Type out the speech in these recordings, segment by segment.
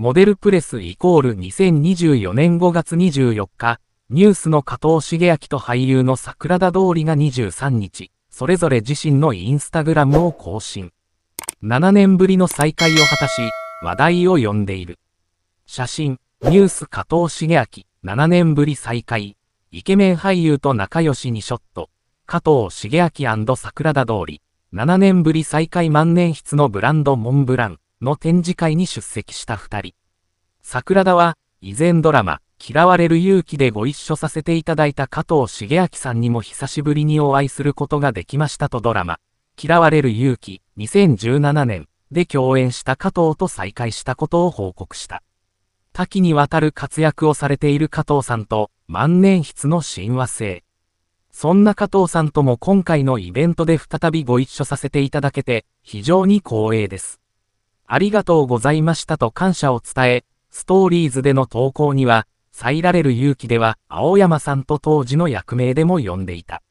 モデルプレスイコール2024年5月24日、ニュースの加藤茂明と俳優の桜田通りが23日、それぞれ自身のインスタグラムを更新。7年ぶりの再会を果たし、話題を呼んでいる。写真、ニュース加藤茂明、7年ぶり再会。イケメン俳優と仲良し2ショット。加藤茂明桜田通り。7年ぶり再開万年筆のブランドモンブラン。の展示会に出席した2人。桜田は、以前ドラマ、嫌われる勇気でご一緒させていただいた加藤茂明さんにも久しぶりにお会いすることができましたとドラマ、嫌われる勇気、2017年で共演した加藤と再会したことを報告した。多岐にわたる活躍をされている加藤さんと、万年筆の親和性。そんな加藤さんとも今回のイベントで再びご一緒させていただけて、非常に光栄です。ありがとうございましたと感謝を伝え、ストーリーズでの投稿には、サイられる勇気では青山さんと当時の役名でも呼んでいた。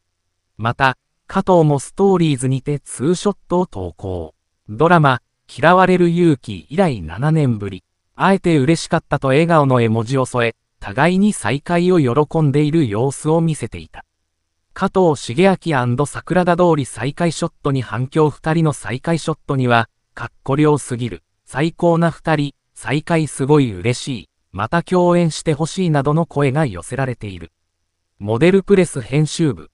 また、加藤もストーリーズにてツーショットを投稿。ドラマ、嫌われる勇気以来7年ぶり。あえて嬉しかったと笑顔の絵文字を添え、互いに再会を喜んでいる様子を見せていた。加藤茂明桜田通り再会ショットに反響2人の再会ショットには、かっこ良すぎる、最高な二人、再会すごい嬉しい、また共演してほしいなどの声が寄せられている。モデルプレス編集部、